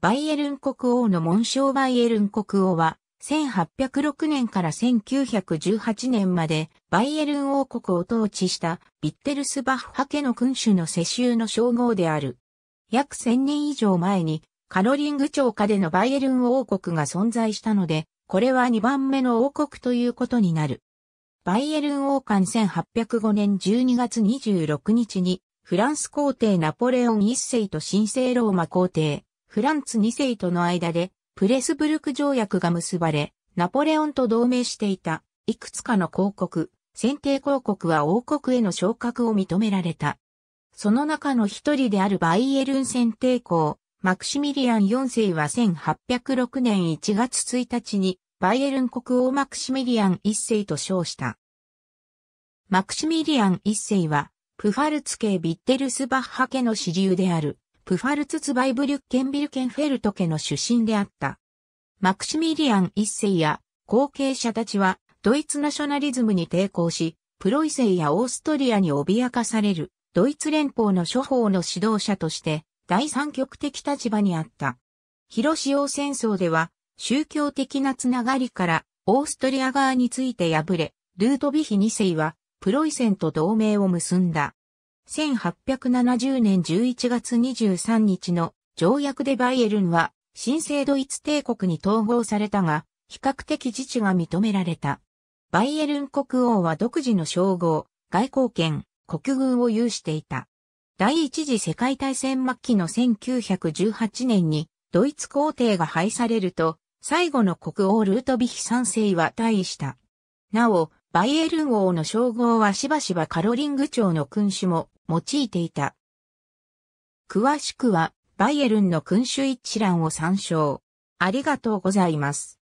バイエルン国王の紋章バイエルン国王は、1806年から1918年まで、バイエルン王国を統治した、ビッテルスバッハ家の君主の世襲の称号である。約1000年以上前に、カロリング朝下でのバイエルン王国が存在したので、これは2番目の王国ということになる。バイエルン王冠1805年12月26日に、フランス皇帝ナポレオン一世と神聖ローマ皇帝、フランツ2世との間で、プレスブルク条約が結ばれ、ナポレオンと同盟していた、いくつかの公国、選定公国は王国への昇格を認められた。その中の一人であるバイエルン選定公、マクシミリアン4世は1806年1月1日に、バイエルン国王マクシミリアン1世と称した。マクシミリアン1世は、プファルツ系ビッテルスバッハ家の支流である、プファルツツバイブリュッケンビルケンフェルト家の出身であった。マクシミリアン一世や後継者たちはドイツナショナリズムに抵抗し、プロイセイやオーストリアに脅かされるドイツ連邦の諸法の指導者として第三極的立場にあった。広潮戦争では宗教的なつながりからオーストリア側について敗れ、ルートヴィヒ2世はプロイセンと同盟を結んだ。1870年11月23日の条約でバイエルンは新生ドイツ帝国に統合されたが、比較的自治が認められた。バイエルン国王は独自の称号、外交権、国軍を有していた。第一次世界大戦末期の1918年にドイツ皇帝が廃されると、最後の国王ルートビヒ三世は退位した。なお、バイエルン王の称号はしばしばカロリング朝の君主も用いていた。詳しくは、バイエルンの君主一覧を参照。ありがとうございます。